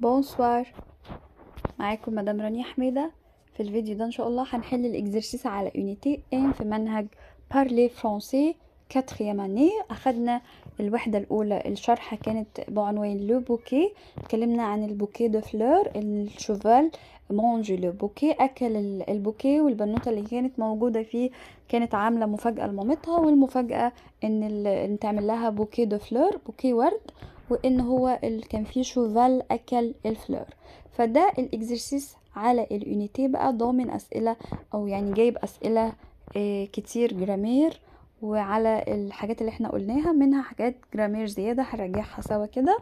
بونسوار معاكم مدام رانيا حميده في الفيديو ده ان شاء الله هنحل الاكزرسيس على يونيتي ان في منهج بارلي فرونسي كاتريام اني اخدنا الوحده الاولى الشرحه كانت بعنوان لو بوكي اتكلمنا عن البوكي دو فلور الشوفال مونجي لو بوكي اكل البوكي والبنوته اللي كانت موجوده فيه كانت عامله مفاجاه لمامتها والمفاجاه ان تعمل لها بوكي دو فلور بوكي ورد وان هو كان فيه شوفال اكل الفلور فده الاكزرسيس على اليونيتي بقى ضامن اسئله او يعني جايب اسئله آه، كتير جرامير وعلى الحاجات اللي احنا قلناها منها حاجات جرامير زياده هنراجعها سوا كده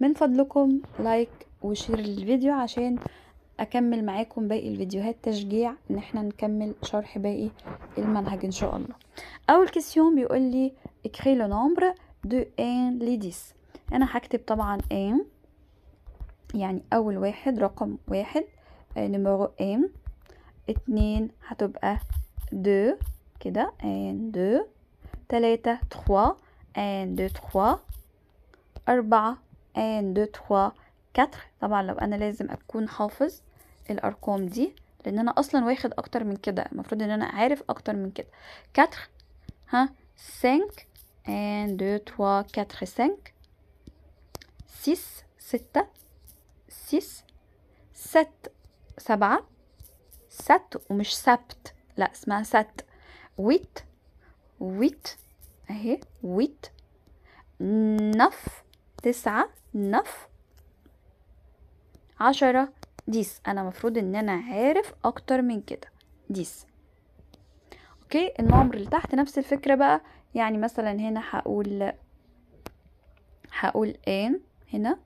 من فضلكم لايك وشير للفيديو عشان اكمل معاكم باقي الفيديوهات تشجيع ان احنا نكمل شرح باقي المنهج ان شاء الله اول كيسيون بيقول لي اكري لو نومبر دو ان لي 10 انا هكتب طبعا ام يعني اول واحد رقم واحد آه، نمرو ام اتنين هتبقى دو كده ان دو تلاتة تخوا ان دو تخوا أربعة ان دو تخوا كتر طبعا لو أنا لازم أكون حافظ الأرقام دي لأن أنا أصلا واخد أكتر من كده المفروض إن أنا عارف أكتر من كده كتر ها سنك ان دو تخوا كتر سنك 6 ستة سيس ست سبعة ست ومش سبت لا اسمها ست ويت ويت اهي ويت نف تسعة نف عشرة ديس انا مفروض ان انا عارف اكتر من كده ديس اوكي النمر اللي تحت نفس الفكرة بقى يعني مثلا هنا هقول هقول ان هنا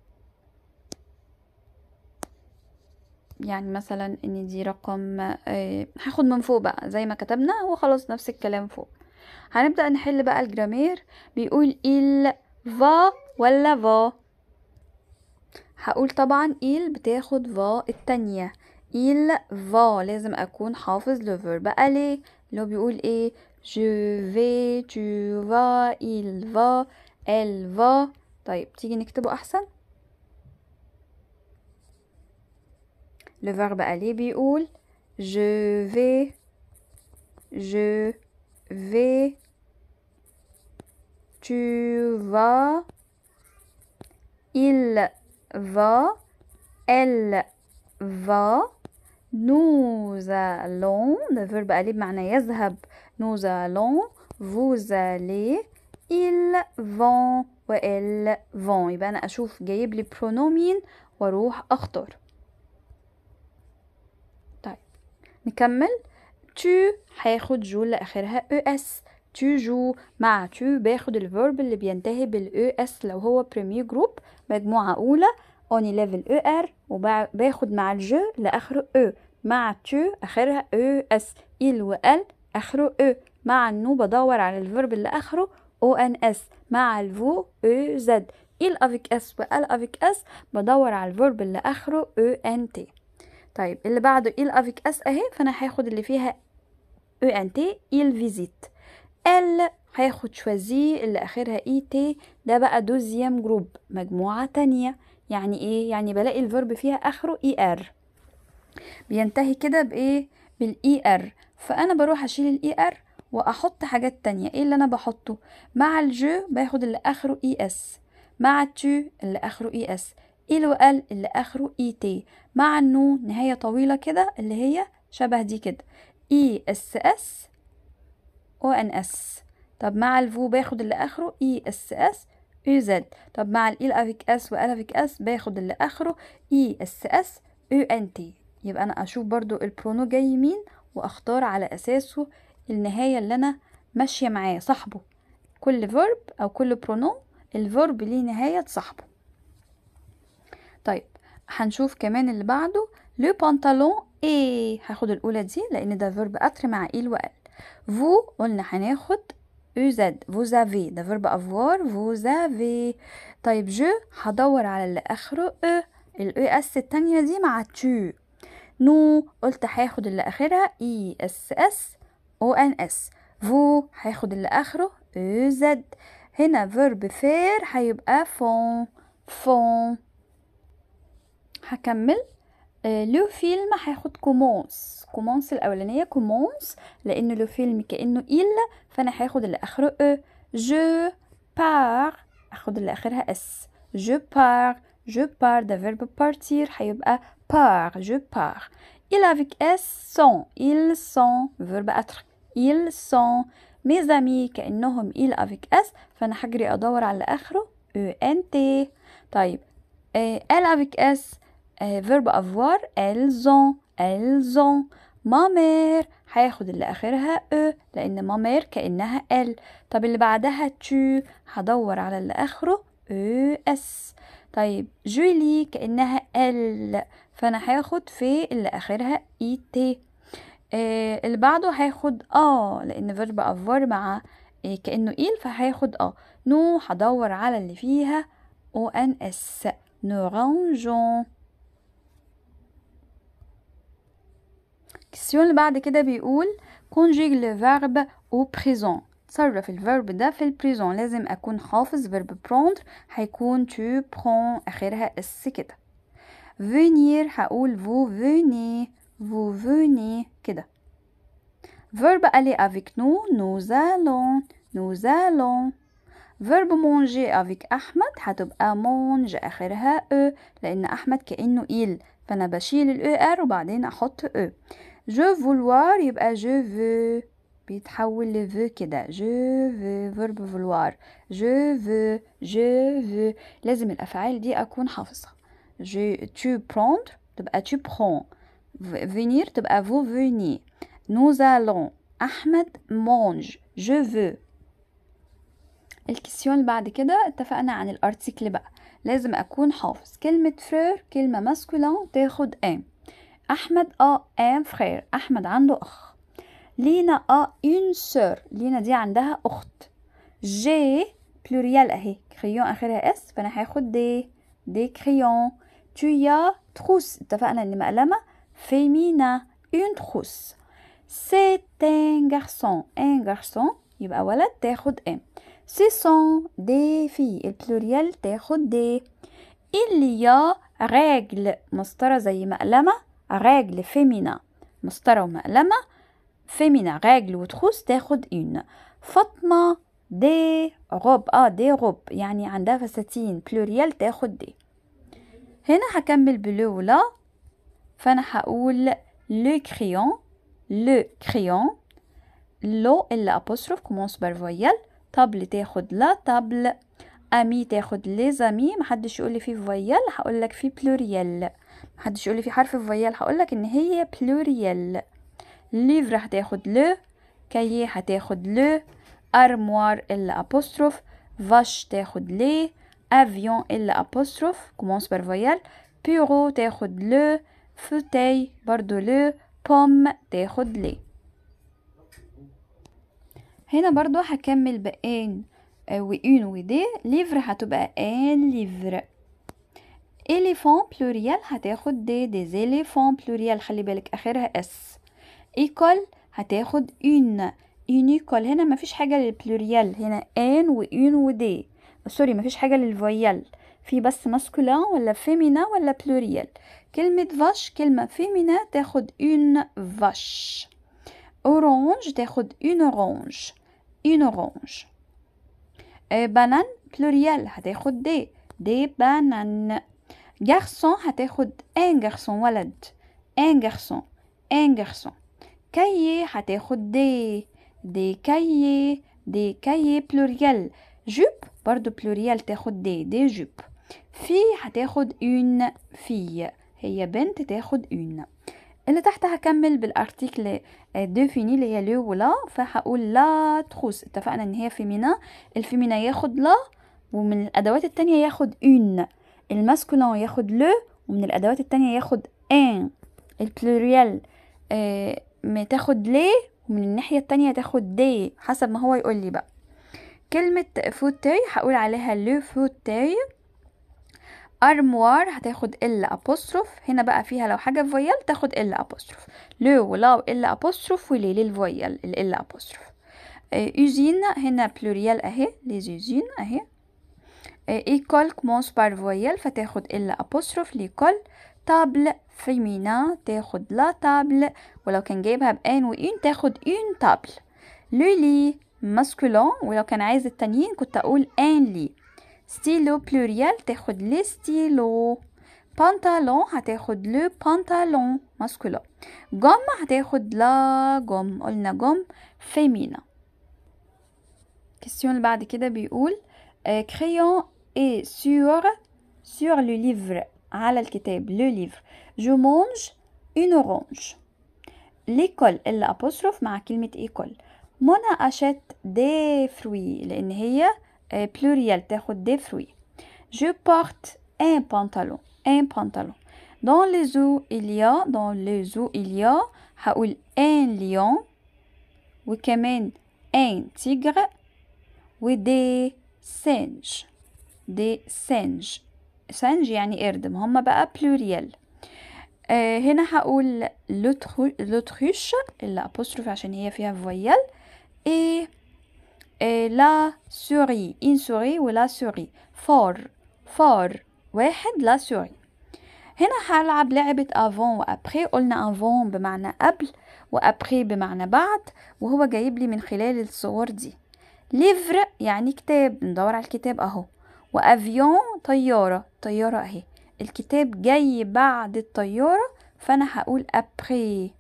يعني مثلا ان دي رقم آه، هاخد من فوق بقى زي ما كتبنا هو خلاص نفس الكلام فوق هنبدأ نحل بقى الجرامير بيقول ال فا ولا فا هقول طبعا ال بتاخد فا التانية ال فا لازم أكون حافظ لوفر بقى ليه اللي هو بيقول ايه je vais tu vas il va elle va طيب تيجي نكتبه احسن لو فيرب الي بيقول je vais je vais tu vas il va elle va nous allons le verbe aller بمعنى يذهب nous allons vous allez ils vont وال فون يبقى انا اشوف جايب لي برونومين مين واروح اختار طيب نكمل تو هياخد جو لاخرها او اس تو جو مع تو باخد الفيرب اللي بينتهي بالاو اس e لو هو بريمي جروب مجموعه اولى اوني ليفل او ار وباخد مع الجو لاخره او e. مع تو اخرها او اس ال وال اخره او e. مع النو بدور على الفيرب اللي اخره اس مع الفو أو زد إل أفيك أس وأل أفيك أس بدور على الفورب اللي آخره تي e طيب اللي بعده إيه إل أفيك أس أهي فأنا هاخد اللي فيها تي e إيه إل فيزيت ال هاخد شوازي اللي آخرها إي e تي ده بقى دوزيام جروب مجموعة تانية يعني إيه؟ يعني بلاقي الفيرب فيها آخره إي آر بينتهي كده بإيه؟ بالإي آر فأنا بروح أشيل الإي آر واحط حاجات تانية ايه اللي انا بحطه مع الجو باخد اللي اخره اي e اس مع تو اللي اخره e اي اس الو ال اللي اخره اي e تي مع النو نهاية طويلة كده اللي هي شبه دي كده اي اس اس او ان اس طب مع الفو باخد اللي اخره اي اس اس يو زد طب مع الايل افيك اس والافيك اس باخد اللي اخره اي اس اس او ان تي يبقى انا اشوف برضو البرونو جاي مين واختار على اساسه النهاية اللي أنا ماشية معاه صاحبه كل verb أو كل pronoun الفيرب ليه نهاية صاحبه طيب هنشوف كمان اللي بعده لو بانتالون اي هاخد الأولى دي لأن ده فيرب أتر مع إيل وقال فو قلنا هناخد يوزد vous avez ده فيرب افوار vous avez طيب جو هدور على اللي اخره او e. الاي اس e التانية دي مع تو نو قلت هاخد اللي اخرها اي اس اس او ان اس فو هياخد اللي اخره او e زد هنا فيرب فير هيبقى فون فون هكمل لو آه، فيلم هياخد كومونس كومونس الاولانيه كومونس لان لو فيلم كانه إل فانا هياخد اللي اخره او جو بار اخد اللي اخرها اس جو بار جو بار ده فيرب بارتير هيبقى بار جو بار il avec s sont ils sont verbe être ils sont mes amis كأنهم il avec s فأنا هجري أدور على آخره ent طيب elle avec s verbe avoir elles ont elles ont ما مير هياخد اللي اخرها او e، لان ما مير كانها ال طب اللي بعدها تو هدور على اللي اخره او e اس طيب جولي كانها ال فانا هاخد في اللي اخرها اي e تي آه اللي بعده هاخد اه لان فيرب افور مع آه كانه ايل فهاخد اه نو هدور على اللي فيها او ان اس نورانجون الكسيون اللي بعد كده بيقول كونجيغ لو فيرب au présent تصرف الفيرب ده في البريزون لازم اكون حافظ فيرب prendre هيكون تو برون اخرها اس كده venir هقول vous venez vous venez كده verb aller avec nous nous allons nous allons verb manger avec أحمد هتبقى mange آخرها e لأن أحمد كأنه il فأنا بشيل ال er وبعدين أحط e je vouloir يبقى je veux بيتحول ل veux كده je veux verb vouloir je veux je veux لازم الأفعال دي أكون حافظها je tu prendre تبقى tu prends venir تبقى vous venez nous allons أحمد mange je veux الكسيون اللي بعد كده اتفقنا عن الارتيكل بقى لازم اكون حافظ كلمة فرير كلمة ماسكولان تاخد ام احمد ا ام فرير احمد عنده اخ لينا ا اون سور لينا دي عندها اخت جي بلوريال اهي كريون اخرها اس فانا هاخد دي دي كريون تويا تروس اتفقنا ان مقلمه فيمينا اون تخوس سي ان garçon ان garçon يبقى ولد تاخد ان سي سون دي في البلوريال تاخد دي إليا راجل مسطرة زي مقلمة راجل فيمينا مسطرة ومقلمة فيمينا راجل وتخوس تاخد اون فاطمة دي غوب اه دي غوب يعني عندها فساتين بلوريال تاخد دي هنا هكمل بلو ولا فأنا هقول لو كريون لو كريون لو الا أبوستروف كومونس بالفويال طابل تاخد لا طابل امي تاخد لي زامي محدش يقول لي في فويال هقول لك في بلوريال محدش يقول لي في حرف فويال هقول لك ان هي بلوريال ليفر هتاخد لو كاي هتاخد لو ارموار الا ابوستروف فاش تاخد لي افيون الا ابوستروف كومونس بالفويال بيرو تاخد لو فوتاي برضو لو بوم تاخد لي هنا برضو هكمل بان و و ودي ليفر هتبقى ان ليفر إليفون بلوريال هتاخد دي دي زيليفون بلوريال خلي بالك آخرها اس إيكول هتاخد اون اونيكول هنا مفيش حاجة للبلوريال هنا ان و ودي سوري مفيش حاجة للفويال في بس ماسكولان ولا فيمينا ولا بلوريال كلمة فاش كلمة فيمينا تاخد اون فاش اورانج تاخد اون اورانج اون اورانج بانان بلوريال هتاخد دي دي بانان جارسون هتاخد ان جارسون ولد ان جارسون ان جارسون كايي هتاخد دي دي كايي دي كايي بلوريال جوب برضو بلوريال تاخد دي دي جوب في هتاخد اون في هي بنت تاخد اون اللي تحت هكمل بالارتيكل ديفيني اللي هي لو ولا فهقول لا تخوس اتفقنا ان هي فيمينا الفيمينا ياخد لا ومن الادوات التانية ياخد اون الماسكولان ياخد لو ومن الادوات التانية ياخد ان البلوريال آه، ما تاخد لي ومن الناحية التانية تاخد دي حسب ما هو يقول لي بقى كلمة فوتي هقول عليها لو فوتي ارموار هتاخد إلا ابوستروف هنا بقى فيها لو حاجه فويال تاخد إلا ابوستروف لو ولو إلا ابوستروف ولي للفويل إلا ابوستروف اوزين هنا بلوريال اهي ليزوزين اهي ايكول كومونس بار فويل فتاخد إلا ابوستروف ليكول طابل فيمينا تاخد لا طابل ولو كان جايبها بان وان تاخد إن طابل لولي لي ماسكولون ولو كان عايز التانيين كنت اقول ان لي ستيلو بلوريال تاخد لي ستيلو بانتالون هتاخد لو بانتالون ماسكولو جوم هتاخد لا جوم قلنا جوم فيمينا كيسيون اللي بعد كده بيقول كريون اي سور سور لو ليفر على الكتاب لو ليفر جو مونج اون اورانج ليكول اللي ابوستروف مع كلمه ايكول منى اشت دي فروي لان هي pluriel, تاخد des fruits. Je porte un pantalon, un pantalon. Dans le zoo, il y a, dans le zoo, il y a, un lion, وكمان un tigre, des singe, des singes. singe يعني قرد ما هما بقى pluriel. le هنا هقول l'autruche, الأبوستروف la هي la voyelle, et إيه، لا سوري إن سوري ولا سوري فور فور واحد لا سوري هنا حلعب لعبة افون وابخي قلنا افون بمعنى قبل وابخي بمعنى بعد وهو جايب لي من خلال الصور دي ليفر يعني كتاب ندور على الكتاب اهو وافيون طيارة طيارة اهي الكتاب جاي بعد الطيارة فانا هقول ابخي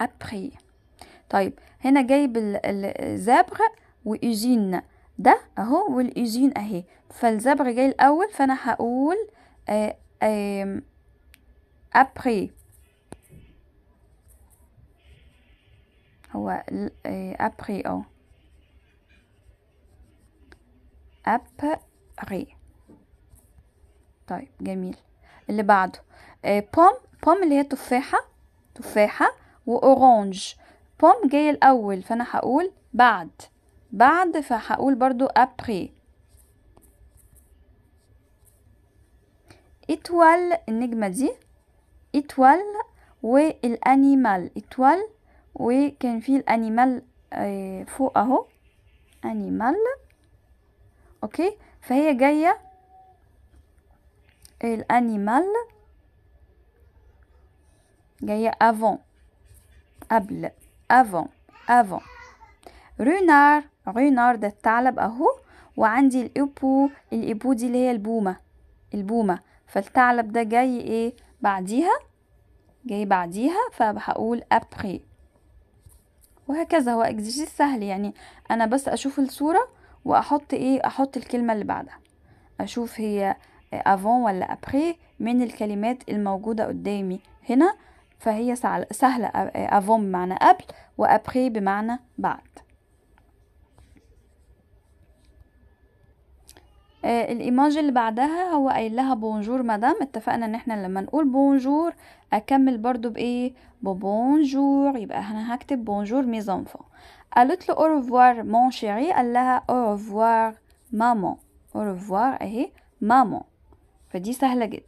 ابخي طيب هنا جايب الزبغ وإيجين ده أهو والإيجين أهي فالزبغ جاي الأول فأنا هقول آآ آه، هو أبري أو أبري طيب جميل اللي بعده بوم آه، بوم اللي هي تفاحة تفاحة وأورانج بوم جاي الأول فأنا هقول بعد بعد فهقول برضو أبري إتوال النجمة دي إتوال والأنيمال إتوال وكان في الأنيمال آه، فوق أهو أنيمال أوكي فهي جاية الأنيمال جاية أفون قبل افون افون رونار رونار ده الثعلب اهو وعندي الابو الابو دي اللي هي البومة البومة فالثعلب ده جاي ايه بعديها جاي بعديها فهقول ابخي وهكذا هو اكزرسيس سهل يعني انا بس اشوف الصورة واحط ايه احط الكلمة اللي بعدها اشوف هي افون ولا ابخي من الكلمات الموجودة قدامي هنا فهي سهلة افون بمعنى قبل وابخي بمعنى بعد آه، الإيماج اللي بعدها هو قايل لها بونجور مدام اتفقنا ان احنا لما نقول بونجور اكمل برضو بايه ببونجور يبقى انا هكتب بونجور ميز انفون قالت له اوروفوار مون شيري قال لها اوروفوار مامون اوروفوار اهي مامون فدي سهله جدا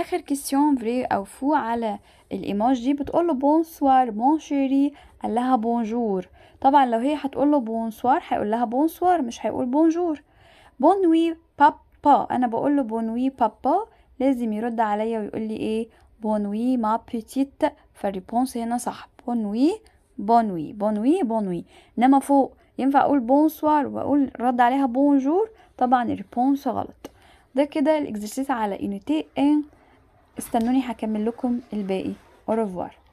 اخر كيسيون فري او فو على الايموج دي بتقول له بونسوار شيري قال لها بونجور طبعا لو هي هتقول له بونسوار هيقول لها بونسوار مش هيقول بونجور بونوي بابا انا بقول له بونوي بابا لازم يرد عليا ويقول لي ايه بونوي ما بيتيت فالريبونس هنا صح بونوي بونوي بونوي بونوي انما فوق ينفع اقول بونسوار واقول رد عليها بونجور طبعا الريبونس غلط ده كده الاكزرسيس على انيتي ان استنوني هكمل لكم الباقي اورفوار